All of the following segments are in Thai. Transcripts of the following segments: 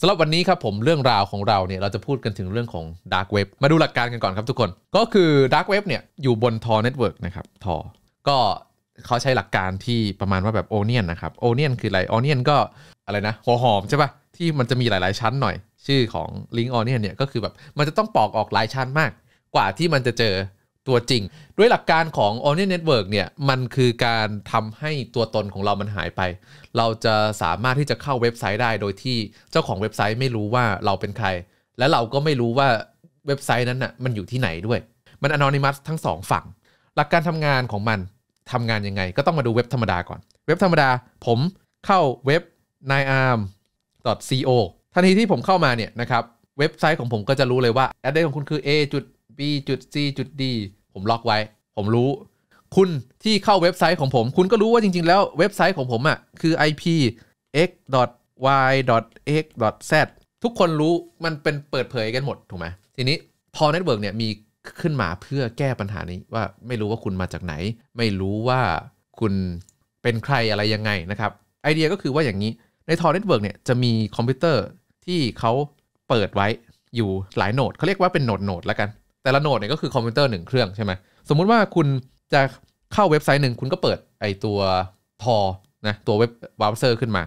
สำหรับวันนี้ครับผมเรื่องราวของเราเนี่ยเราจะพูดกันถึงเรื่องของดาร์กเว็บมาดูหลักการกันก่อนครับทุกคนก็คือดาร์กเว็บเนี่ยอยู่บนทอเน็ตเวิร์กนะครับทอก็เขาใช้หลักการที่ประมาณว่าแบบโอเนียนนะครับโอเนียนคืออะไรโอเนียนก็อะไรนะหัวหอมใช่ปะที่มันจะมีหลายๆชั้นหน่อย ชื่อของลิงก์โอเนียนเนี่ยก็คือแบบมันจะต้องปอกออกหลายชั้นมาก กว่าที่มันจะเจอัวจริงด้วยหลักการของ o n i o n Network เนี่ยมันคือการทำให้ตัวตนของเรามันหายไป เราจะสามารถที่จะเข้าเว็บไซต์ได้โดยที่เจ้าของเว็บไซต์ไม่รู้ว่าเราเป็นใคร และเราก็ไม่รู้ว่าเว็บไซต์นั้นน่ะมันอยู่ที่ไหนด้วย มันอนอนิมัสทั้งสองฝั่ง หลักการทำงานของมันทำงานยังไงก็ต้องมาดูเว็บธรรมดาก่อนเว็บธรรมดาผมเข้าเว็บ n i a r m co ทันทีที่ผมเข้ามาเนี่ยนะครับเว็บไซต์ของผมก็จะรู้เลยว่าแอดเดรสของคุณคือ a b c d ผมล็อกไว้ ผมรู้ คุณที่เข้าเว็บไซต์ของผม คุณก็รู้ว่าจริงๆ แล้วเว็บไซต์ของผมอะ่ะคือ ip x y x z ทุกคนรู้มันเป็นเปิดเผยกันหมดถูกไหมทีนี้พอเน็ตเวิร์กเนี่ยมีขึ้นมาเพื่อแก้ปัญหานี้ว่าไม่รู้ว่าคุณมาจากไหน ไม่รู้ว่าคุณเป็นใครอะไรยังไงนะครับ ไอเดียก็คือว่าอย่างนี้ในทอร์เน็ตเวิร์กเนี่ยจะมีคอมพิวเตอร์ที่เขาเปิดไว้อยู่หลายโหนดเขาเรียกว่าเป็นโหนดโหนดแล้วกันแต่ละโนดเนี่ยก็คือคอมพิวเตอร์หนึ่งเครื่องใช่ไหม สมมุติว่าคุณจะเข้าเว็บไซต์หนึ่ง คุณก็เปิดไอตัวทอนะ ตัวเว็บเบราว์เซอร์ขึ้นมา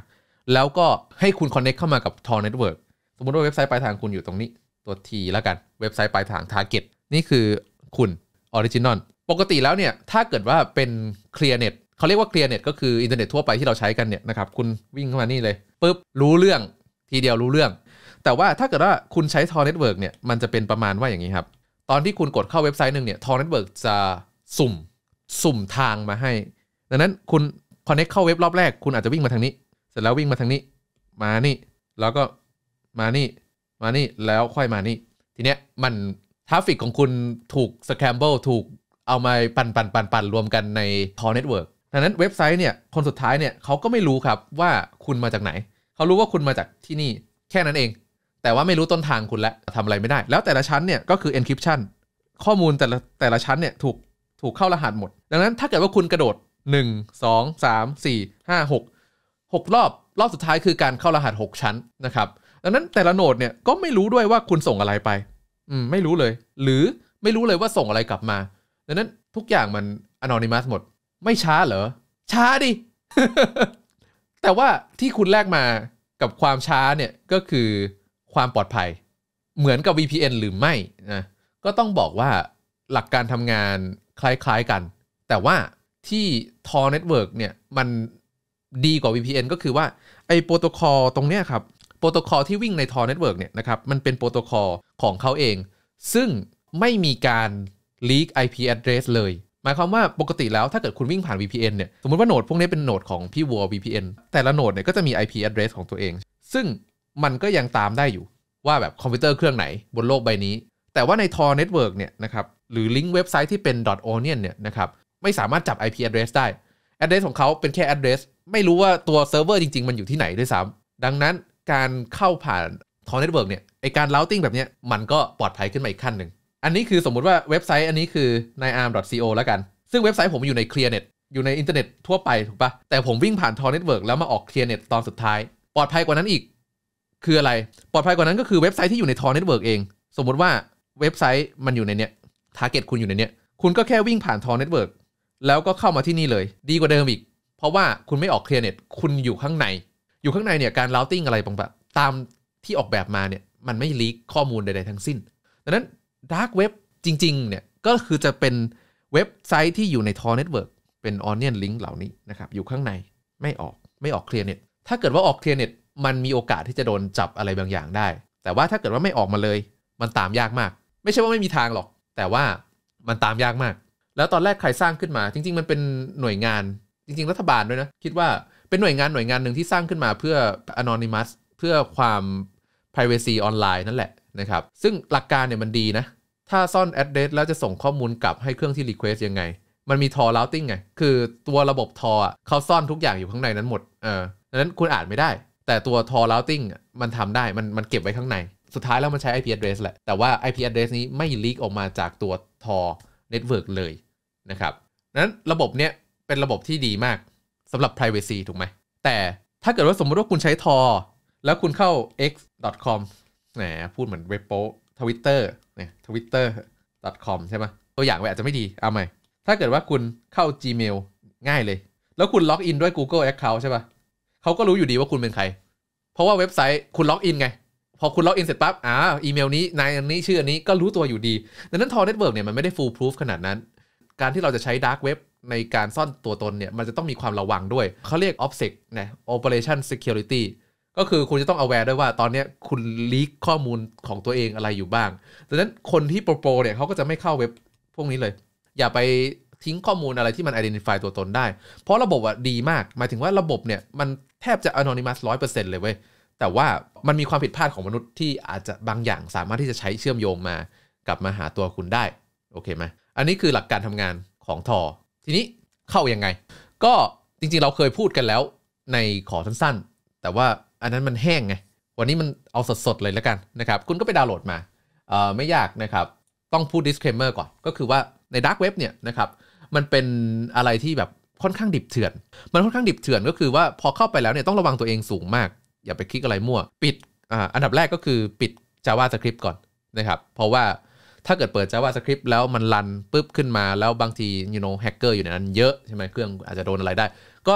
แล้วก็ให้คุณคอนเน็กเข้ามากับทอเน็ตเวิร์กสมมติว่าเว็บไซต์ปลายทางคุณอยู่ตรงนี้ ตัวทีแล้วกัน เว็บไซต์ปลายทางทาร์เก็ต นี่คือคุณออริจินอล ปกติแล้วเนี่ยถ้าเกิดว่าเป็นเคลียร์เน็ตเขาเรียกว่าเคลียร์เน็ตก็คืออินเทอร์เน็ตทั่วไปที่เราใช้กันเนี่ยนะครับ คุณวิ่งเข้ามานี่เลยปุ๊บรู้เรื่องทีเดียวรู้เรื่อง แต่ว่าถ้าเกิดว่าคุณใช้ทอเน็ตเวิร์กเนี่ยมันจะเป็นประมาณว่าอย่างนี้ครับตอนที่คุณกดเข้าเว็บไซต์หนึ่งเนี่ยทอร์เน็ตเวิร์กจะสุ่มสุ่มทางมาให้ ดังนั้นคุณคอนเน็กเข้าเว็บรอบแรก คุณอาจจะวิ่งมาทางนี้ เสร็จแล้ววิ่งมาทางนี้ มานี่แล้วก็มานี่มานี่แล้วค่อยมานี่ทีเนี้ยมันทราฟฟิกของคุณถูกสแคมเบิลถูกเอามาปันป่นปันป่นรวมกันในทอรเน็ตเวิร์กดังนั้นเว็บไซต์เนี่ยคนสุดท้ายเนี่ยเขาก็ไม่รู้ครับว่าคุณมาจากไหนเขารู้ว่าคุณมาจากที่นี่แค่นั้นเองแต่ว่าไม่รู้ต้นทางคุณแล้วทำอะไรไม่ได้ แล้วแต่ละชั้นเนี่ยก็คือ encryption ข้อมูลแต่ละแต่ละชั้นเนี่ยถูก ถูกเข้ารหัสหมด ดังนั้นถ้าเกิดว่าคุณกระโดด1 2 3 4 5 6 6รอบ รอบสุดท้ายคือการเข้ารหัส6ชั้นนะครับ ดังนั้นแต่ละโหนดเนี่ยก็ไม่รู้ด้วยว่าคุณส่งอะไรไป อืมไม่รู้เลย หรือไม่รู้เลยว่าส่งอะไรกลับมา ดังนั้นทุกอย่างมันอนอนิมัสหมด ไม่ช้าเหรอช้าดิแต่ว่าที่คุณแลกมากับความช้าเนี่ยก็คือความปลอดภัยเหมือนกับ VPN หรือไม่นะก็ต้องบอกว่าหลักการทำงานคล้ายๆกัน แต่ว่าที่ Tor Network เนี่ย มันดีกว่า VPN ก็คือว่าไอ้โปรโตคอลตรงเนี้ยครับ โปรโตคอลที่วิ่งใน Tor Network เนี่ยนะครับ มันเป็นโปรโตคอลของเขาเอง ซึ่งไม่มีการ leak IP address เลย หมายความว่าปกติแล้วถ้าเกิดคุณวิ่งผ่าน VPN เนี่ยสมมติว่าโหนดพวกนี้เป็นโหนดของพี่วัว VPN แต่ละโหนดเนี่ยก็จะมี IP address ของตัวเอง ซึ่งมันก็ยังตามได้อยู่ว่าแบบคอมพิวเตอร์เครื่องไหนบนโลกใบนี้ แต่ว่าในทอเน็ตเวิร์กเนี่ยนะครับหรือลิงก์เว็บไซต์ที่เป็น .onion เนี่ยนะครับไม่สามารถจับ IP address ได้ address ของเขาเป็นแค่ address ไม่รู้ว่าตัวเซิร์ฟเวอร์จริงๆ มันอยู่ที่ไหนด้วยซ้ำดังนั้นการเข้าผ่านทอเน็ตเวิร์กเนี่ยไอการเลาติ้งแบบเนี้ยมันก็ปลอดภัยขึ้นมาอีกขั้นหนึ่งอันนี้คือสมมุติว่าเว็บไซต์อันนี้คือ n i a r m c o แล้วกันซึ่งเว็บไซต์ผมอยู่ใน clearnet อยู่ในอินเทอร์เน็ตทั่วไปถูกปะแต่ผมวิ่งผ่านเน็ตเวิร์กแล้วมาออก clearnet ตอนสุดท้ายปลอดภัยกว่านั้นอีกคืออะไรปลอดภัยกว่านั้นก็คือเว็บไซต์ที่อยู่ในทอร์เน็ตเวิร์กเอง สมมติว่าเว็บไซต์มันอยู่ในเนี้ยทาร์เก็ตคุณอยู่ในเนี้ยคุณก็แค่วิ่งผ่านทอร์เน็ตเวิร์กแล้วก็เข้ามาที่นี่เลย ดีกว่าเดิมอีก เพราะว่าคุณไม่ออกเคลียร์เน็ตคุณอยู่ข้างใน อยู่ข้างในเนี่ยการเลาติ้งอะไรบางแบบตามที่ออกแบบมาเนี่ยมันไม่ลีกข้อมูลใดๆ ทั้งสิ้นดังนั้นดาร์กเว็บจริงๆเนี่ยก็คือจะเป็นเว็บไซต์ที่อยู่ในทอร์เน็ตเวิร์กเป็นออนนียนลิงก์เหล่านี้นะครับอยู่ข้างในไม่ออกไม่ออกเคลียร์เน็ตถ้าเกิดว่าออกเคลียร์เน็ตมันมีโอกาสที่จะโดนจับอะไรบางอย่างได้ แต่ว่าถ้าเกิดว่าไม่ออกมาเลย มันตามยากมาก ไม่ใช่ว่าไม่มีทางหรอก แต่ว่ามันตามยากมาก แล้วตอนแรกใครสร้างขึ้นมา จริงๆมันเป็นหน่วยงาน จริงๆ รัฐบาลด้วยนะ คิดว่าเป็นหน่วยงานหน่วยงานหนึ่งที่สร้างขึ้นมาเพื่อ anonymous เพื่อความ privacy ออนไลน์นั่นแหละนะครับ ซึ่งหลักการเนี่ยมันดีนะ ถ้าซ่อน address แล้วจะส่งข้อมูลกลับให้เครื่องที่ request ยังไง มันมีทอ routing ไง คือตัวระบบทอเขาซ่อนทุกอย่างอยู่ข้างในนั้นหมด เออดังนั้นคุณอ่านไม่ได้แต่ตัว Tor Routing มันทำได้มันมันเก็บไว้ข้างใน สุดท้ายแล้วมันใช้ IP address แหละ แต่ว่า IP address นี้ไม่ลีกออกมาจากตัว Tor Network เลยนะครับนั้นระบบเนี้ยเป็นระบบที่ดีมากสำหรับ privacy ถูกไหม แต่ถ้าเกิดว่าสมมติว่าคุณใช้ Tor แล้วคุณเข้า x.com แหมพูดเหมือนเว็บโป้ทวิตเตอร์เนี่ยทวิตเตอร์ .com ใช่ไหมตัวอย่างไว้อาจจะไม่ดี เอาใหม่ถ้าเกิดว่าคุณเข้า Gmail ง่ายเลย แล้วคุณล็อกอินด้วย Google Account ใช่ปะเขาก็รู้อยู่ดีว่าคุณเป็นใคร เพราะว่าเว็บไซต์คุณล็อกอินไง พอคุณล็อกอินเสร็จปั๊บ อ่า อีเมลนี้ นายอันนี้ ชื่ออันนี้ ก็รู้ตัวอยู่ดี ดังนั้นทอร์เน็ตเวิร์กเนี่ยมันไม่ได้ฟูลพรูฟขนาดนั้น การที่เราจะใช้ดาร์กเว็บในการซ่อนตัวตนเนี่ย มันจะต้องมีความระวังด้วย เขาเรียกอ o p s e กนะโอเอเรชั่นเซ s e c ริตี้ ก็คือคุณจะต้องเอาแวร์ด้วยว่าตอนนี้คุณลีกข้อมูลของตัวเองอะไรอยู่บ้าง ดังนั้นคนที่โปรโปรเนี่ยเขาก็จะไม่เข้าเว็บพวกนี้เลย อย่าไปทิ้งข้อมูลอะไรที่มันอดีนิฟายตัวตนได้ เพราะระบบอะดีมากหมายถึงว่าระบบเนี่ยมันแทบจะอนอนิมัสร้อยเปอร์เซ็นต์เลยเว้ย แต่ว่ามันมีความผิดพลาดของมนุษย์ที่อาจจะบางอย่างสามารถที่จะใช้เชื่อมโยงมากลับมาหาตัวคุณได้ โอเคไหมอันนี้คือหลักการทำงานของทอ ทีนี้เข้ายังไง ก็จริงๆเราเคยพูดกันแล้วในขอสั้นๆ แต่ว่าอันนั้นมันแห้งไง วันนี้มันเอาสดๆ เลยแล้วกันนะครับ คุณก็ไปดาวน์โหลดมาเอ่อไม่ยากนะครับ ต้องพูด disclaimer ก่อน ก็คือว่าใน dark web เนี่ยนะครับ มันเป็นอะไรที่แบบค่อนข้างดิบเถื่อน มันค่อนข้างดิบเถื่อนก็คือว่าพอเข้าไปแล้วเนี่ยต้องระวังตัวเองสูงมาก อย่าไปคลิกอะไรมั่ว ปิด อ่า อันดับแรกก็คือปิด JavaScript ก่อนนะครับ เพราะว่าถ้าเกิดเปิด JavaScript แล้วมันรันปุ๊บขึ้นมาแล้วบางที you know แฮกเกอร์อยู่ในนั้นเยอะใช่ไหมเครื่องอาจจะโดนอะไรได้ ก็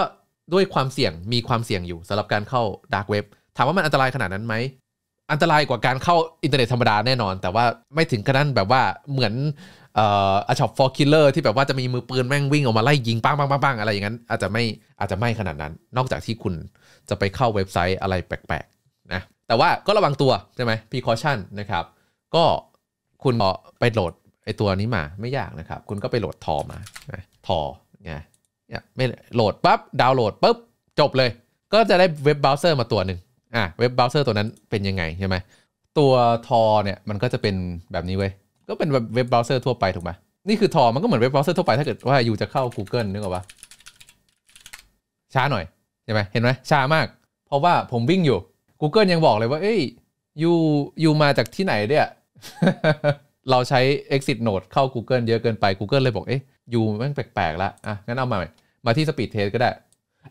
ด้วยความเสี่ยงมีความเสี่ยงอยู่สำหรับการเข้า dark web ถามว่ามันอันตรายขนาดนั้นไหมอันตรายกว่าการเข้าอินเทอร์เน็ตธรรมดาแน่นอน แต่ว่าไม่ถึงขนาดแบบว่าเหมือนอาช็อปฟอร์คิลเลอร์ที่แบบว่าจะมีมือปืนแม่งวิ่งออกมา ไล่ยิงปังปังปังปังอะไรอย่างนั้นอาจจะไม่อาจจะไม่ขนาดนั้น นอกจากที่คุณจะไปเข้าเว็บไซต์อะไรแปลกๆนะแต่ว่าก็ระวังตัว ใช่ไหมพีคอชั่นนะครับ ก็คุณไปโหลดไอตัวนี้มาไม่ยากนะครับ คุณก็ไปโหลดทอมาทอ่ยไม่โหลดปั๊บดาวน์โหลดปุ๊บจบเลย ก็จะได้เว็บเบราว์เซอร์มาตัวหนึ่งอ่ะเว็บเบราว์เซอร์ตัวนั้นเป็นยังไงใช่ไหมตัวทอเนี่ยมันก็จะเป็นแบบนี้เว้ยก็เป็นเว็บเบราว์เซอร์ทั่วไปถูกไหมนี่คือทอมันก็เหมือนเว็บเบราว์เซอร์ทั่วไป ถ้าเกิดว่าอยู่จะเข้า Google นึกออกปะช้าหน่อยใช่ไหมเห็นไหมช้ามาก เพราะว่าผมวิ่งอยู่ Google ยังบอกเลยว่าเอ้ยยูยูมาจากที่ไหนเนี่ยเราใช้ exit node เข้า Google เยอะเกินไป Google เลยบอกเอ้ยยูมันแปลกๆละอ่ะงั้นเอามาใหม่มาที่ speed test ก็ได้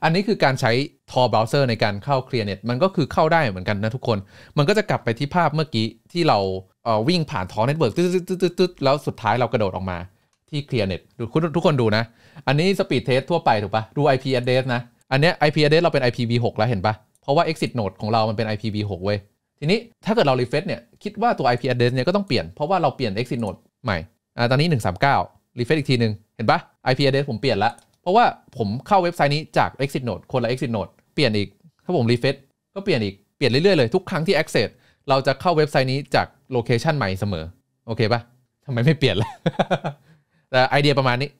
อันนี้คือการใช้ Tor browser ในการเข้า ClearNet มันก็คือเข้าได้เหมือนกันนะทุกคน มันก็จะกลับไปที่ภาพเมื่อกี้ที่เราวิ่งผ่านท้องเน็ตเวิร์กตึ๊ดๆแล้วสุดท้ายเรากระโดดออกมาที่เคลียร์เน็ตทุกคนดูนะ อันนี้สปีดเทสทั่วไปถูกปะดู IP address นะ อันนี้ IP address เราเป็น IPv6 แล้วเห็นปะเพราะว่า exit node ของเรามันเป็น IPv6 เว้ย ทีนี้ถ้าเกิดเรา refresh เนี่ย คิดว่าตัว IP address เนี่ยก็ต้องเปลี่ยน เพราะว่าเราเปลี่ยน exit node ใหม่อ่าตอนนี้ 139 refresh อีกทีหนึ่งเห็นปะ IP address ผมเปลี่ยนละ เพราะว่าผมเข้าเว็บไซต์นี้จาก exit node คนละ exit node เปลี่ยนอีก ถ้าผม refresh ก็เปลี่ยนอีก เปลี่ยนเรื่อยๆเลยทุกครั้งที่ access เราจะเข้าเว็บไซต์นี้จากโลเคชันใหม่เสมอ โอเคปะทำไมไม่เปลี่ยนล่ะแต่ไอเดียประมาณนี้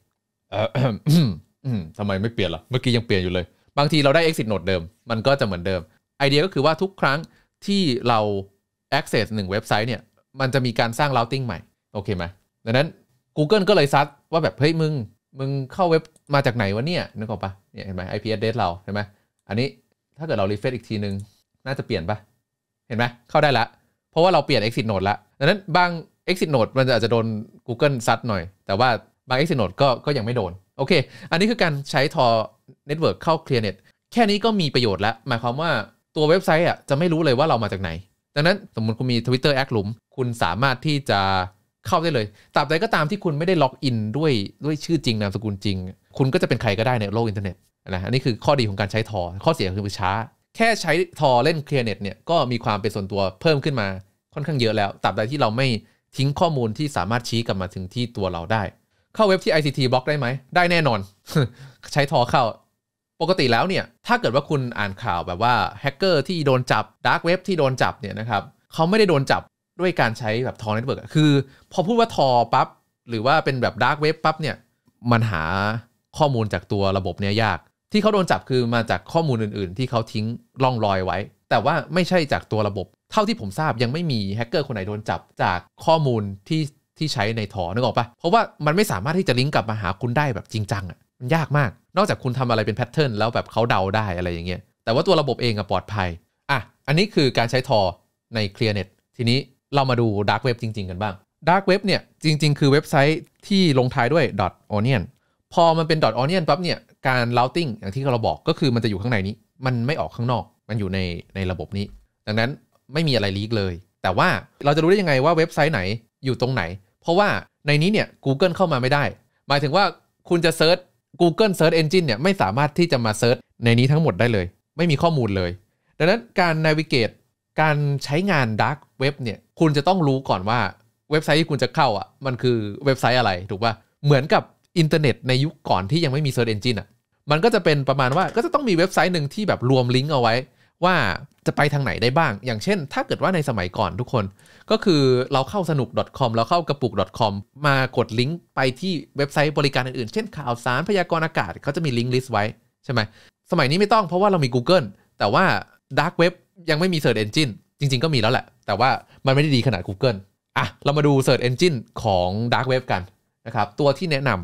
ทำไมไม่เปลี่ยนล่ะเมื่อกี้ยังเปลี่ยนอยู่เลยบางทีเราได้ exit node เดิม มันก็จะเหมือนเดิม ไอเดียก็คือว่าทุกครั้งที่เรา access หนึ่งเว็บไซต์เนี่ยมันจะมีการสร้าง routing ใหม่โอเคไหมดังนั้น Google ก็เลยซัดว่าแบบ เฮ้ยมึงมึงเข้าเว็บมาจากไหนวะเนี่ยนึกออกปะเนี่ยเห็นไหม IP address เราเห็นไหมอันนี้ถ้าเกิดเรา refresh อีกทีนึงน่าจะเปลี่ยนปะเห็นไหมเข้าได้ละเพราะว่าเราเปลี่ยน exit node ละดังนั้นบาง exit node มันอาจจะโดน Google ซัดหน่อยแต่ว่าบาง exit node ก็ก็ยังไม่โดน โอเค อันนี้คือการใช้ทอ network เข้า ClearNet แค่นี้ก็มีประโยชน์ละหมายความว่าตัวเว็บไซต์อ่ะจะไม่รู้เลยว่าเรามาจากไหน ดังนั้นสมมติคุณมี Twitter a อ c หลุมคุณสามารถที่จะเข้าได้เลยตราบใดก็ตามที่คุณไม่ได้ล็อกอินด้วยด้วยชื่อจริงนามสกุลจริง คุณก็จะเป็นใครก็ได้ในโลกอินเทอร์เน็ตนะอันนี้คือข้อดีของการใช้ทอข้อเสียคือช้าแค่ใช้ทอเล่นเคลียร์เน็ตเนี่ยก็มีความเป็นส่วนตัวเพิ่มขึ้นมาค่อนข้างเยอะแล้วตราบใดที่เราไม่ทิ้งข้อมูลที่สามารถชี้กลับมาถึงที่ตัวเราได้ เข้าเว็บที่ ICT บล็อกได้ไหมได้แน่นอน ใช้ทอเข้า ปกติแล้วเนี่ยถ้าเกิดว่าคุณอ่านข่าวแบบว่าแฮกเกอร์ที่โดนจับดาร์กเว็บที่โดนจับเนี่ยนะครับเขาไม่ได้โดนจับด้วยการใช้แบบทอเน็ตเวิร์กคือ พอพูดว่าทอปับ๊บหรือว่าเป็นแบบดาร์กเว็บปั๊บเนี่ยมันหาข้อมูลจากตัวระบบเนี่ยยากที่เขาโดนจับคือมาจากข้อมูลอื่นๆ ที่เขาทิ้งล่องรอยไว้ แต่ว่าไม่ใช่จากตัวระบบ เท่าที่ผมทราบยังไม่มีแฮกเกอร์คนไหนโดนจับจากข้อมูลที่ที่ใช้ในทอนึกออกปะเพราะว่ามันไม่สามารถที่จะลิงก์กลับมาหาคุณได้แบบจริงจังอ่ะ มันยากมากนอกจากคุณทำอะไรเป็นแพทเทิร์นแล้วแบบเขาเดาได้อะไรอย่างเงี้ยแต่ว่าตัวระบบเองอะปลอดภัยอ่ะอันนี้คือการใช้ทอในเคลียร์เน็ตทีนี้เรามาดูดาร์กเว็บจริง ๆ กันบ้างดาร์กเว็บเนี่ยจริงๆคือเว็บไซต์ที่ลงท้ายด้วย .onion พอมันเป็นดอทออเนียนปั๊บเนี่ย การ routing อย่างที่เราบอกก็คือมันจะอยู่ข้างในนี้มันไม่ออกข้างนอกมันอยู่ในในระบบนี้ ดังนั้นไม่มีอะไรลีกเลย แต่ว่าเราจะรู้ได้ยังไงว่าเว็บไซต์ไหนอยู่ตรงไหน เพราะว่าในนี้เนี่ย Google เข้ามาไม่ได้ หมายถึงว่าคุณจะเซิร์ช Google Search Engine เนี่ย ไม่สามารถที่จะมาเซิร์ชในนี้ทั้งหมดได้เลย ไม่มีข้อมูลเลย ดังนั้นการนเวิเกตการใช้งาน Dark Web เนี่ยคุณจะต้องรู้ก่อนว่าเว็บไซต์ที่คุณจะเข้าอ่ะมันคือเว็บไซต์อะไร ถูกปะ่ะเหมือนกับอินเทอร์เน็ตในยุคก่อนที่ยังไม่มีเซิร์ชเอนจินอ่ะ มันก็จะเป็นประมาณว่า ก็จะต้องมีเว็บไซต์หนึ่งที่แบบรวมลิงก์เอาไว้ว่าจะไปทางไหนได้บ้าง อย่างเช่นถ้าเกิดว่าในสมัยก่อนทุกคน ก็คือเราเข้าสนุก .com เราเข้ากระปุก .com มากดลิงก์ไปที่เว็บไซต์บริการอื่นๆเช่น ข่าวสารพยากรณ์อากาศเขาจะมีลิงก์ลิสต์ไว้ใช่ไหมสมัยนี้ไม่ต้องเพราะว่าเรามี Google แต่ว่า Dark Web ยังไม่มี Search Engine จริง ๆก็มีแล้วแหละ แต่ว่ามันไม่ได้ดีขนาด Google อ่ะ เรามาดู Search Engine ของ Dark Web กันนะครับตัวที่แนะนำ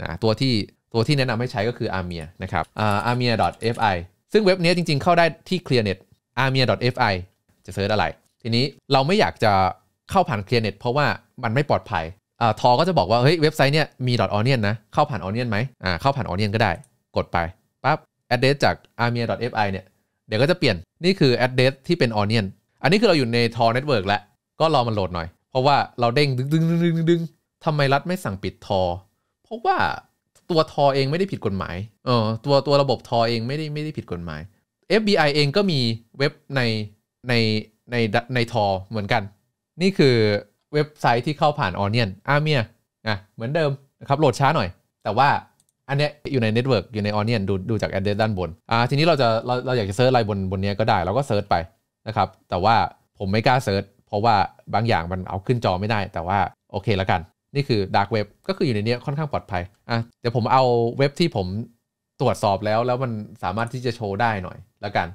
นะตัวที่ตัวที่แนะนำให้ใช้ก็คือ Armia นะครับอา armia.fi ซึ่งเว็บนี้จริงๆเข้าได้ที่ clearnet armia.fi จะเซิร์ชอะไร ทีนี้เราไม่อยากจะเข้าผ่าน clearnet เพราะว่ามันไม่ปลอดภัยอทอ ก็จะบอกว่า เฮ้ยเว็บไซต์เนี่ยมี .onion นะ เข้าผ่าน onion ไหมอ่าเข้าผ่าน onion ก็ได้ กดไป ปั๊บ address จาก armia.fi เนี่ยเดี๋ยวก็จะเปลี่ยน นี่คือ address ที่เป็น onion อันนี้คือเราอยู่ในทอ network แล้ว ก็รอมันโหลดหน่อย เพราะว่าเราเด้งดึงดึงดึงดึงทำไมรัฐไม่สั่งปิดทอเพราะว่าตัวทอเองไม่ได้ผิดกฎหมายเออตัวตัวระบบทอเองไม่ได้ไม่ได้ผิดกฎหมาย FBI เองก็มีเว็บในในในในทอเหมือนกัน นี่คือเว็บไซต์ที่เข้าผ่านออนเนียนอาเมียอ่ะเหมือนเดิมนะครับโหลดช้าหน่อย แต่ว่าอันเนี้ยอยู่ในเน็ตเวิร์กอยู่ในออนเนียนดูดูจากแอดเดสด้านบนอ่าทีนี้เราจะเราเราอยากจะเซิร์ชอะไรบนบนเนี้ยก็ได้ เราก็เซิร์ชไปนะครับ แต่ว่าผมไม่กล้าเซิร์ช เพราะว่าบางอย่างมันเอาขึ้นจอไม่ได้ แต่ว่าโอเคแล้วกันนี่คือดาร์กเว็บก็คืออยู่ในนี้ค่อนข้างปลอดภัยอ่ะเดี๋ยวผมเอาเว็บที่ผมตรวจสอบแล้ว แล้วมันสามารถที่จะโชว์ได้หน่อย แล้วกัน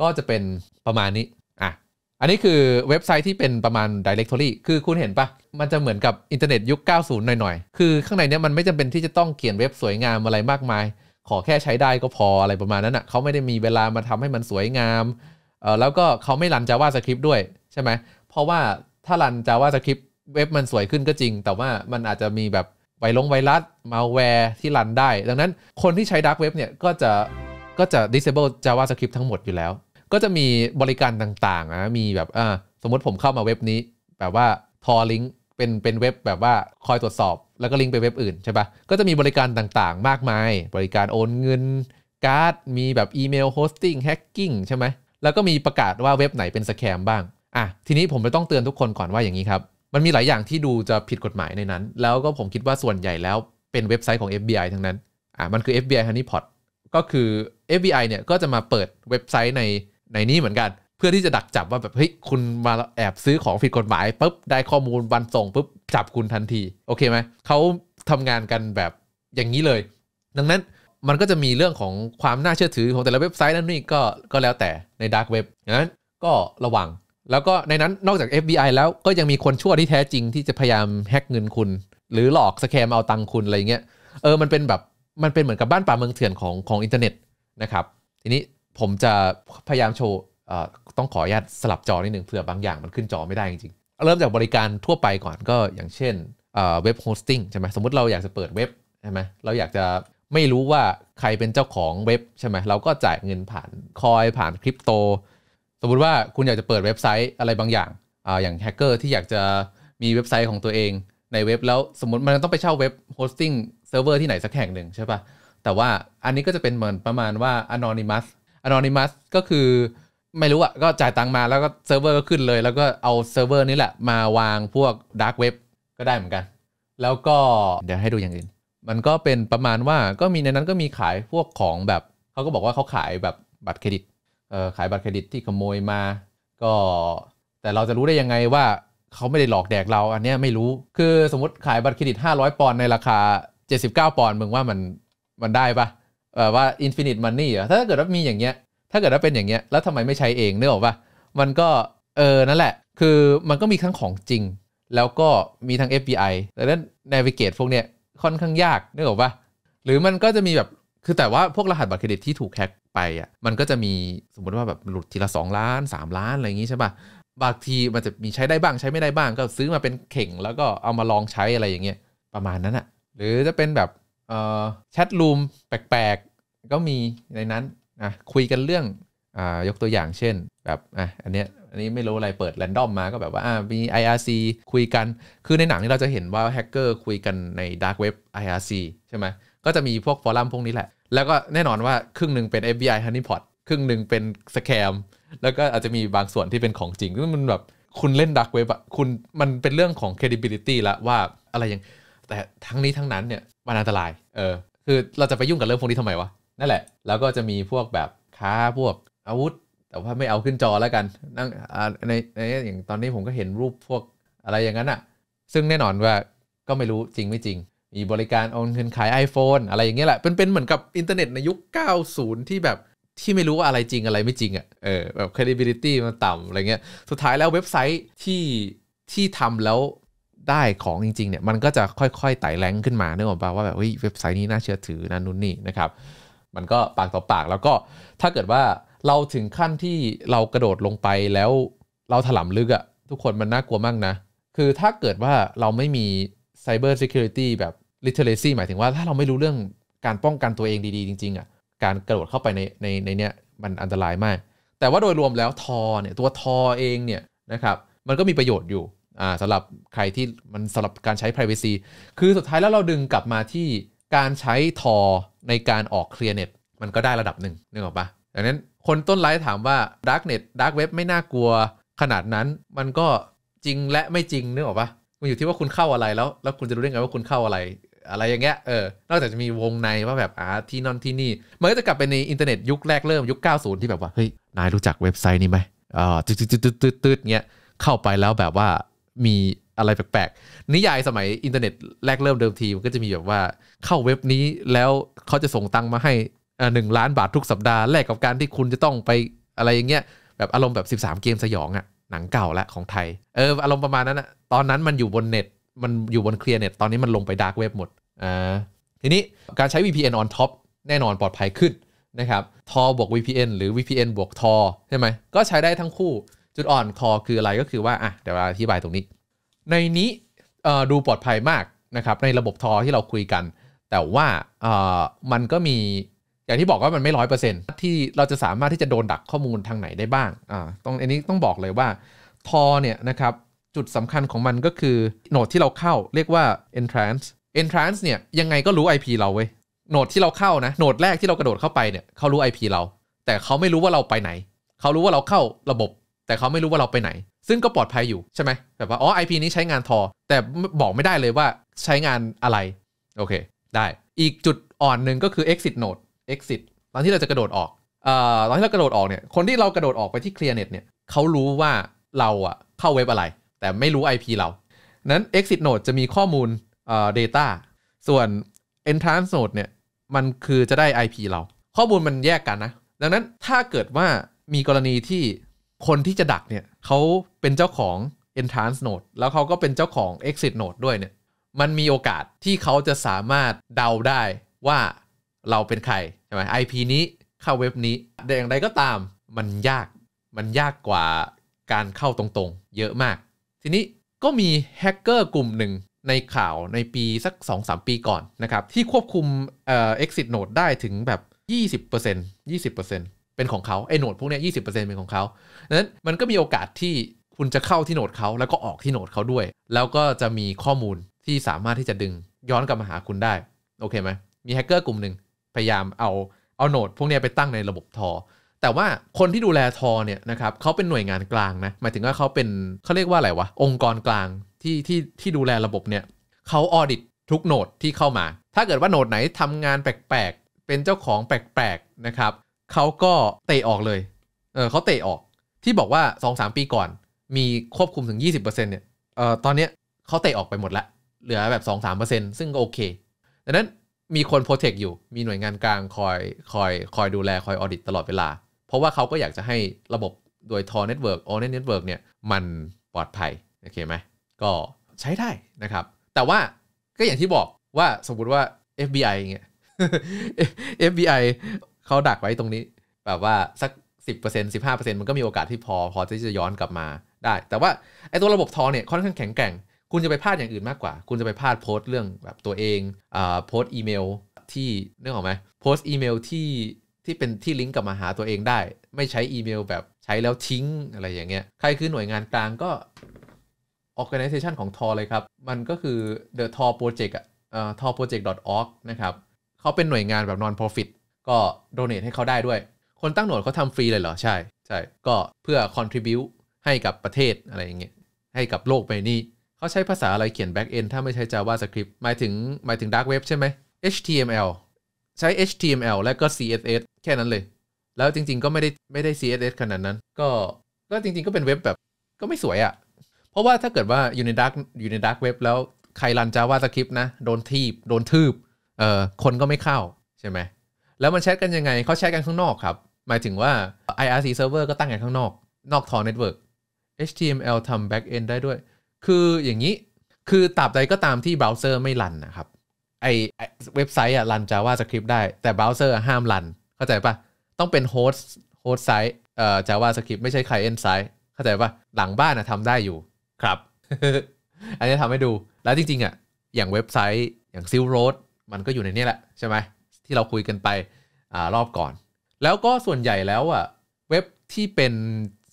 ก็จะเป็นประมาณนี้อ่ะอันนี้คือเว็บไซต์ที่เป็นประมาณ directory คือคุณเห็นปะมันจะเหมือนกับอินเทอร์เน็ตยุค 90 หน่อยๆ คือข้างในเนี้ยมันไม่จำเป็นที่จะต้องเขียนเว็บสวยงามอะไรมากมาย ขอแค่ใช้ได้ก็พออะไรประมาณนั้นอะ่ะเขาไม่ได้มีเวลามาทำให้มันสวยงามเอ่อแล้วก็เขาไม่รัน Java Script ด้วยใช่ไหมเพราะว่าถ้ารัน Java Script เว็บมันสวยขึ้นก็จริง แต่ว่ามันอาจจะมีแบบไวรงไวรัสมาแวร์ที่รันได้ ดังนั้นคนที่ใช้ดักเว็บเนี่ยก็จะก็จะ disable JavaScript ทั้งหมดอยู่แล้ว ก็จะมีบริการต่างๆนะ มีแบบอ่าสมมติผมเข้ามาเว็บนี้แบบว่าทอลิงเป็นเป็นเว็บแบบว่าคอยตรวจสอบแล้วก็ลิงก์ไปเว็บอื่นใช่ปะก็จะมีบริการต่างๆ มากมาย บริการโอนเงินการ์ดมีแบบอีเมลโฮสติ้งแฮกกิ้งใช่ไหม แล้วก็มีประกาศว่าเว็บไหนเป็นสแคมบ้าง อ่ะทีนี้ผมจะต้องเตือนทุกคนก่อนว่าอย่างนี้ครับมันมีหลายอย่างที่ดูจะผิดกฎหมายในนั้น แล้วก็ผมคิดว่าส่วนใหญ่แล้วเป็นเว็บไซต์ของ FBI ทั้งนั้น อ่า มันคือ FBI Honeypot ก็คือ FBI เนี่ย ก็จะมาเปิดเว็บไซต์ในในนี้เหมือนกัน เพื่อที่จะดักจับว่าแบบเฮ้ยคุณมาแอบซื้อของผิดกฎหมายปุ๊บได้ข้อมูลวันส่งปุ๊บจับคุณทันที โอเคไหมเขาทำงานกันแบบอย่างนี้เลย ดังนั้นมันก็จะมีเรื่องของความน่าเชื่อถือของแต่ละเว็บไซต์นั่นนี่ก็ก็แล้วแต่ในดาร์กเว็บงนั้น ก็ระวังแล้วก็ในนั้นนอกจาก FBI แล้วก็ยังมีคนชั่วที่แท้จริงที่จะพยายามแฮกเงินคุณ หรือหลอกสแกมเอาตังคุณอะไรเงี้ยเออมันเป็นแบบมันเป็นเหมือนกับบ้านป่าเมืองเถื่อนของของอินเทอร์เน็ตนะครับทีนี้ผมจะพยายามโชว์ต้องขออนุญาตสลับจอนิดหนึ่งเผื่อบางอย่างมันขึ้นจอไม่ได้จริงๆเริ่มจากบริการทั่วไปก่อนก็อย่างเช่นเว็บโฮสติ้งใช่ไหมสมมติเราอยากจะเปิดเว็บใช่ไหมเราอยากจะไม่รู้ว่าใครเป็นเจ้าของเว็บใช่ไหมเราก็จ่ายเงินผ่านคอยผ่านคริปโตมมติว่าคุณอยากจะเปิดเว็บไซต์อะไรบางอย่างอ่าอย่างแฮกเกอร์ที่อยากจะมีเว็บไซต์ของตัวเอง ในเว็บแล้วสมมติมันต้องไปเช่าเว็บโฮสติ้งเซิร์ฟเวอร์ที่ไหนสักแห่งหนึ่งใช่ปะ่ะแต่ว่าอันนี้ก็จะเป็นเหมือนประมาณว่า anonymous anonymous ก็คือ ไม่รู้อะก็จ่ายตังมาแล้วก็ เซิร์ฟเวอร์ก็ขึ้นเลยแล้วก็เอาเซิร์ฟเวอร์นี่แหละมาวางพวกดาร์กเว็บก็ได้เหมือนกัน แล้วก็เดี๋ยวให้ดูอย่างอื่น มันก็เป็นประมาณว่าก็มีในนั้นก็มีขายพวกของแบบเขาก็บอกว่าเขาขายแบบบัตรเครดิตขายบัตรเครดิตที่ขโมยมาก็แต่เราจะรู้ได้ยังไงว่า เขาไม่ได้หลอกแดกเราอันนี้ไม่รู้คือสมมติขายบัตรเครดิต 500 ปอนด์ในราคา 79 ปอนด์มึงว่ามันมันได้ปะแบบว่าอินฟินิตมันนี่อ่ะถ้าเกิดว่ามีอย่างเงี้ยถ้าเกิดว่าเป็นอย่างเงี้ยแล้วทำไมไม่ใช้เองเนื้อออกปะมันก็เออนั่นแหละคือมันก็มีทั้งของจริง แล้วก็มีทั้ง FBI แต่นั้นน a v i ก a t พวกเนี้ยค่อนข้างยากเนื้อออกปะหรือมันก็จะมีแบบคือแต่ว่าพวกรหัสบัตรเครดิตที่ถูกแฮ็กไปอ่ะมันก็จะมีสมมติว่าแบบหลุดทีละ 2 ล้าน 3 ล้านอะไรอย่างงี้ใช่ป่ะบางทีมันจะมีใช้ได้บ้างใช้ไม่ได้บ้างก็ซื้อมาเป็นเข่งแล้วก็เอามาลองใช้อะไรอย่างเงี้ยประมาณนั้นอะหรือจะเป็นแบบเอ่อแชทรูมแปลกๆ ก็มีในนั้นนะคุยกันเรื่องอ่ายกตัวอย่างเช่นแบบอ่ะอันเนี้ยอันนี้ไม่รู้อะไรเปิดแรนดอมมาก็แบบว่าอ่ามี IRC คุยกัน คือในหนังนี่เราจะเห็นว่าแฮกเกอร์คุยกันในดาร์กเว็บ IRC ใช่ไหมก็จะมีพวกฟอรัมพวกนี้แหละแล้วก็แน่นอนว่าครึ่งหนึ่งเป็น FBI Honeypot ครึ่งหนึ่งเป็นสแกมแล้วก็อาจจะมีบางส่วนที่เป็นของจริงซึ่งมันแบบคุณเล่นดักเว็บอะคุณมันเป็นเรื่องของ credibility ละว่าอะไรอย่าง แต่ทั้งนี้ทั้งนั้นเนี่ยมันอันตรายเออคือเราจะไปยุ่งกับเรื่องพวกนี้ทำไมวะนั่นแหละแล้วก็จะมีพวกแบบค้าพวกอาวุธ แต่ว่าไม่เอาขึ้นจอแล้วกันนั่งในในอย่างตอนนี้ผมก็เห็นรูปพวกอะไรอย่างนั้นอะซึ่งแน่นอนว่าก็ไม่รู้จริงไม่จริงมีบริการโอนเงินขาย iPhone อะไรอย่างเงี้ยแหละเป็นเป็นเหมือนกับอินเทอร์เน็ตในยุค 90 ที่แบบที่ไม่รู้ว่าอะไรจริงอะไรไม่จริงอะ่ะ เออแบบ credibility มันต่ำอะไรเงี้ย สุดท้ายแล้วเว็บไซต์ที่ที่ทำแล้วได้ของจริงๆเนี่ยมันก็จะค่อยๆ ไต่แรงขึ้นมาเนื่องจากว่าแบบเว็บไซต์นี้น่าเชื่อถือนั่นนู่นนี่นะครับ มันก็ปากต่อปาก แล้วก็ถ้าเกิดว่าเราถึงขั้นที่เรากระโดดลงไปแล้วเราถล่มลึกอะทุกคนมันน่ากลัวมากนะ คือถ้าเกิดว่าเราไม่มีไซเ์ซิเคียวริตี้แบบ literacy หมายถึงว่าถ้าเราไม่รู้เรื่องการป้องกันตัวเองดี ๆ จริงๆอ่ะ การกระโดดเข้าไปในในในเนี้ยมันอันตรายมาก แต่ว่าโดยรวมแล้วทอเนี่ย ตัวทอเองเนี่ยนะครับมันก็มีประโยชน์อยู่อ่าสำหรับใครที่ มันสำหรับการใช้ privacy คือสุดท้ายแล้วเราดึงกลับมาที่การใช้ทอในการออกเคลียร์เน็ตมันก็ได้ระดับหนึ่งนึกออกปะดังนั้นคนต้นไลฟ์ถามว่า dark net dark web ไม่น่ากลัว ขนาดนั้นมันก็จริงและไม่จริงนึกออกปะมันอยู่ที่ว่าคุณเข้าอะไรแล้วแล้วคุณจะรู้ได้ไงว่าคุณเข้าอะไรอะไรอย่างเงี้ย เออ นอกจากจะมีวงในว่าแบบอ่าที่นั่นที่นี่ มันก็จะกลับไปในอินเทอร์เน็ตยุคแรกเริ่มยุค90ที่แบบว่าเฮ้ยนายรู้จักเว็บไซต์นี้ไหมอ่าตืดตืดตืดตืดเงี้ยเข้าไปแล้วแบบว่ามีอะไรแปลกๆนิยายสมัยอินเทอร์เน็ตแรกเริ่มเดิมทีมันก็จะมีแบบว่าเข้าเว็บนี้แล้วเขาจะส่งตังค์มาให้หนึ่งล้านบาททุกสัปดาห์แลกกับการที่คุณจะต้องไปอะไรอย่างเงี้ยแบบอารมณ์แบบ 13 เกมสยองอะ่ะหนังเก่าละของไทย เอออารมณ์ประมาณนั้นอะตอนนั้นมันอยู่บนเน็ตมันอยู่บนเคลียร์เน็ตตอนนี้มันลงไปดาร์กเว็บหมดอ่าทีนี้การใช้ VPN on top แน่นอนปลอดภัยขึ้นนะครับทอบวก VPN หรือ VPN บวกทอใช่ไหมก็ใช้ได้ทั้งคู่ จุดอ่อนทอคืออะไรก็คือว่าอ่ะเดี๋ยวอธิบายตรงนี้ ในนี้ดูปลอดภัยมากนะครับในระบบทอที่เราคุยกัน แต่ว่ามันก็มีอย่างที่บอกว่ามันไม่ร้อยเปอร์เซ็นต์ที่เราจะสามารถที่จะโดนดักข้อมูลทางไหนได้บ้างอ่าตรงอันนี้ต้องบอกเลยว่าทอเนี่ยนะครับจุดสำคัญของมันก็คือโหนดที่เราเข้าเรียกว่า entrance entrance เนี่ยยังไงก็รู้ IP เราเว้ยโหนดที่เราเข้านะโหนดแรกที่เรากระโดดเข้าไปเนี่ยเขารู้ IP เรา แต่เขาไม่รู้ว่าเราไปไหนเขารู้ว่าเราเข้าระบบ แต่เขาไม่รู้ว่าเราไปไหน ซึ่งก็ปลอดภัยอยู่ใช่ไหมแบบว่าอ๋อ IP นี้ใช้งานทอ แต่บอกไม่ได้เลยว่าใช้งานอะไรโอเคได้อีกจุดอ่อนหนึ่งก็คือ exit node exit ตอนที่เราจะกระโดดออก เอ่อตอนที่เรากระโดดออกเนี่ยคนที่เรากระโดดออกไปที่ clearnet เนี่ยเขารู้ว่าเราอะเข้าเว็บอะไรแต่ไม่รู้ IP เรา นั้น exit node จะมีข้อมูล เอ่อ data ส่วน entrance node เนี่ย มันคือจะได้ IP เรา ข้อมูลมันแยกกันนะ ดังนั้นถ้าเกิดว่ามีกรณีที่คนที่จะดักเนี่ยเขาเป็นเจ้าของ entrance node แล้วเขาก็เป็นเจ้าของ exit node ด้วยเนี่ย มันมีโอกาสที่เขาจะสามารถเดาได้ว่าเราเป็นใครใช่ไหม IP นี้เข้าเว็บนี้แต่อย่างไรก็ตาม มันยาก มันยากกว่าการเข้าตรงๆ เยอะมากทีนี้ก็มีแฮกเกอร์กลุ่มหนึ่งในข่าวในปีสัก 2-3 ปีก่อนนะครับ ที่ควบคุมเอ่อ exit node ได้ถึงแบบ 20% 20%เป็นของเขาไอ้โหนด พวกนี้ยี่สิบเปอร์เซ็นต์เป็นของเขาดังนั้นมันก็มีโอกาสที่คุณจะเข้าที่โหนดเขาแล้วก็ออกที่โหนดเขาด้วย แล้วก็จะมีข้อมูลที่สามารถที่จะดึงย้อนกลับมาหาคุณได้ โอเคไหมมีแฮกเกอร์กลุ่มหนึ่งพยายามเอาเอาโหนด พวกนี้ไปตั้งในระบบทอแต่ว่าคนที่ดูแลทอเนี่ยนะครับเขาเป็นหน่วยงานกลางนะ หมายถึงว่าเขาเป็นเขาเรียกว่าอะไรวะ องค์กรกลางที่ ที่ที่ดูแลระบบเนี่ยเขาออดิตทุกโหนดที่เข้ามา ถ้าเกิดว่าโหนดไหนทำงานแปลกๆ เป็นเจ้าของแปลกๆนะครับเขาก็เตะออกเลยเออเขาเตะออกที่บอกว่า2สปีก่อนมีควบคุมถึง 20%เนี่ยเอ่อตอนเนี้ยเขาเตะออกไปหมดละเหลือแบบ 2-3%ซึ่งโอเคดังนั้นมีคนโปรเทคอยู่มีหน่วยงานกลางคอยคอยคอยดูแลคอยออดิตตลอดเวลาราะว่าเขาก็อยากจะให้ระบบโดยท Tor Network o เน็ตเวิร์กเนี่ยมันปลอดภัย โอเคไหมก็ใช้ได้นะครับ แต่ว่าก็อย่างที่บอกว่าสมมติว่า FBI เงี้ย FBI เขาดักไว้ตรงนี้ แบบว่าสัก 10% 15%มันก็มีโอกาสที่พอ พอที่จะย้อนกลับมาได้ แต่ว่าไอ้ตัวระบบทอเนี่ย ค่อนข้างแข็งแกร่ง คุณจะไปพลาดอย่างอื่นมากกว่า คุณจะไปพลาดโพสต์เรื่องแบบตัวเองอ่าโพสต์อีเมลที่นึกออกไหมโพสต์อีเมลที่ที่เป็นที่ลิงก์กลับมาหาตัวเองได้ ไม่ใช้อีเมลแบบใช้แล้วทิ้งอะไรอย่างเงี้ย ใครคือหน่วยงานกลางก็ organization ของทอเลยครับ มันก็คือ the tor project อะอ่อ tor project org นะครับเขาเป็นหน่วยงานแบบ non profit ก็ด o n a t ให้เขาได้ด้วย คนตั้งหน่วยเขาทำฟรีเลยเหรอใช่ใช่ ก็เพื่อ contribute ให้กับประเทศอะไรอย่างเงี้ยให้กับโลกไปนี้เขาใช้ภาษาอะไรเขียน back end ถ้าไม่ใช้ JavaScript หมายถึงหมายถึง dark web ใช่ไหม HTML ใช้ HTML และก็ CSS แค่นั้นเลย แล้วจริงๆ ก็ไม่ได้ไม่ได้ CSS ขนาดนั้น ก็ ก็จริงๆ ก็เป็นเว็บแบบก็ไม่สวยอะ่ะ เพราะว่าถ้าเกิดว่าอยู่ในดักอยู่ในดักเว็บแล้วใครรัน JavaScript นะ โดนทีบ โดนทืบเอ่อคนก็ไม่เข้าใช่ไหม แล้วมันแชทกันยังไงเขาแชทกันข้างนอกครับ หมายถึงว่า IRC server ก็ตั้งยู่ข้างนอกนอกทอร์เน็ตเวิร์ก HTML ทำ backend ได้ด้วย คืออย่างนี้ คือตราบใดก็ตามที่เบราว์เซอร์ไม่รันนะครับไอเว็บไซต์อะรันจาวาสคริปต์ได้แต่เบราว์เซอร์ห้ามรัน เข้าใจปะต้องเป็นโฮสต์โฮสต์ไซต์เอ่อจาวาสคริปต์ไม่ใช่ครเอ็นไซต์เข้าใจปะหลังบ้านอะทำได้อยู่ครับ อันนี้ทำให้ดูแล้วจริง ๆอะอย่างเว็บไซต์อย่างซิลโรดมันก็อยู่ในนี้แหละ ใช่ไหมที่เราคุยกันไปอ่ารอบก่อน แล้วก็ส่วนใหญ่แล้วอะเว็บที่เป็น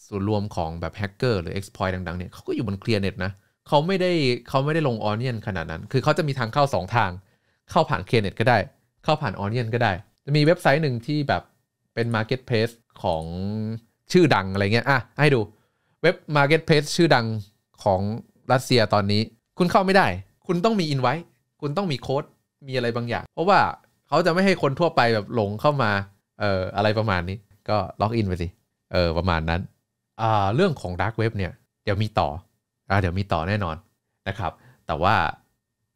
ส่วนรวมของแบบแฮกเกอร์หรือเอ็กซ์พอยต์ดังๆเนี่ยเขาก็อยู่บนเคลียร์เน็ตนะเขาไม่ได้เขาไม่ได้ลงออนเนียนขนาดนั้น คือเขาจะมีทางเข้า 2 ทางเข้าผ่านเคเน็ตก็ได้ เข้าผ่านออนเนียนก็ได้ จะมีเว็บไซต์หนึ่งที่แบบเป็น Marketplace ของชื่อดังอะไรเงี้ย อ่ะให้ดูเว็บ Marketplace ชื่อดังของรัสเซียตอนนี้คุณเข้าไม่ได้ คุณต้องมีอินไว้คุณต้องมีโค้ด มีอะไรบางอย่าง เพราะว่าเขาจะไม่ให้คนทั่วไปแบบหลงเข้ามาเอ่ออะไรประมาณนี้ก็ล็อกอินไปสิเออประมาณนั้นอ่าเรื่องของดักเว็บเนี่ย เดี๋ยวมีต่ออ่าเดี๋ยวมีต่อแน่นอนนะครับ แต่ว่า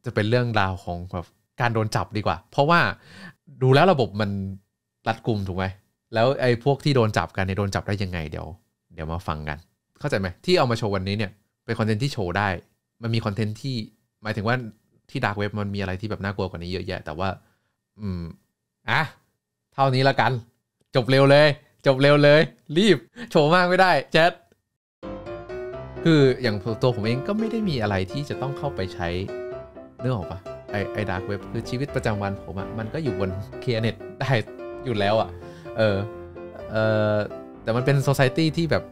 จะเป็นเรื่องราวของแบบการโดนจับดีกว่า เพราะว่าดูแล้วระบบมันรัดกลุ่มถูกไหม แล้วไอ้พวกที่โดนจับกันเนี่ยโดนจับได้ยังไงเดี๋ยว เดี๋ยวมาฟังกัน เข้าใจไหม ที่เอามาโชว์วันนี้เนี่ย เป็นคอนเทนต์ที่โชว์ได้ มันมีคอนเทนต์ที่หมายถึงว่าที่ดาร์กเว็บมันมีอะไรที่แบบน่ากลัวกว่านี้เยอะแยะแต่ว่า อืมอ่ะเท่านี้ละกัน จบเร็วเลย จบเร็วเลย รีบ โชว์มากไม่ได้แจ็ทคืออย่างตัวผมเองก็ไม่ได้มีอะไรที่จะต้องเข้าไปใช้เนื้อออกปะไอไอดาร์กเว็บ คือชีวิตประจำวัน ผมอะ่ะ มันก็อยู่บนเคเน็ต ได้ อยู่แล้วอะ่ะ เออ เออแต่มันเป็นโซซายตี้ที่แบบ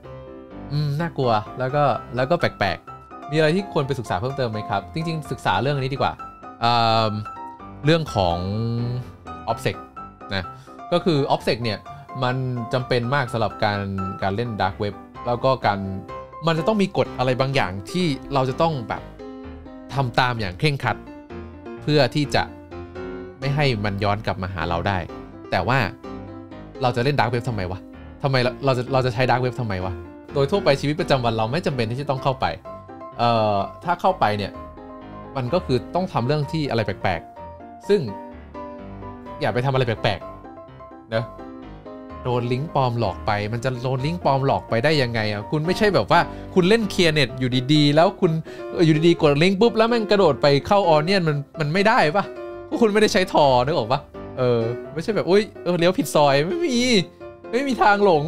น่ากลัวแล้วก็ แล้วก็ แปลกๆ มีอะไรที่ ควรไปศึกษาเพิ่มเติมไหมครับ จริง ๆ ศึกษาเรื่องนี้ดีกว่าเเรื่องของอฟเซ็กนะก็คืออฟเซ็กเนี่ยมันจำเป็นมากสำหรับการการเล่นร์กเว็บแล้วก็การมันจะต้องมีกฎอะไรบางอย่างที่เราจะต้องแบบทำตามอย่างเคร่งครัดเพื่อที่จะไม่ให้มันย้อนกลับมาหาเราได้ แต่ว่าเราจะ เล่นดาร์กเว็บทำไม วะ ทำไมเราจะเราจะใช้ดาร์กเว็บทำไมวะ โดยทั่วไปชีวิตประจำวันเราไม่จำเป็นที่จะต้องเข้าไป เอ่อ ถ้าเข้าไปเนี่ย มันก็คือต้องทำเรื่องที่อะไรแปลกๆ ซึ่งอย่าไปทำอะไรแปลกๆ เนอะโดนลิงก์ปลอมหลอกไป มันจะโดนลิงก์ปลอมหลอกไปได้ยังไงอ่ะ คุณไม่ใช่แบบว่าคุณเล่นเคลียร์เน็ตอยู่ดีๆ แล้วคุณอยู่ดีๆ กดลิงก์ปุ๊บแล้วมันกระโดดไปเข้าออนเนียนมันมันไม่ได้ปะก็คุณไม่ได้ใช้ทอนึกออกปะเออ ไม่ใช่แบบอุ้ยเออเลี้ยวผิดซอยไม่มี ไม่มีทางหลง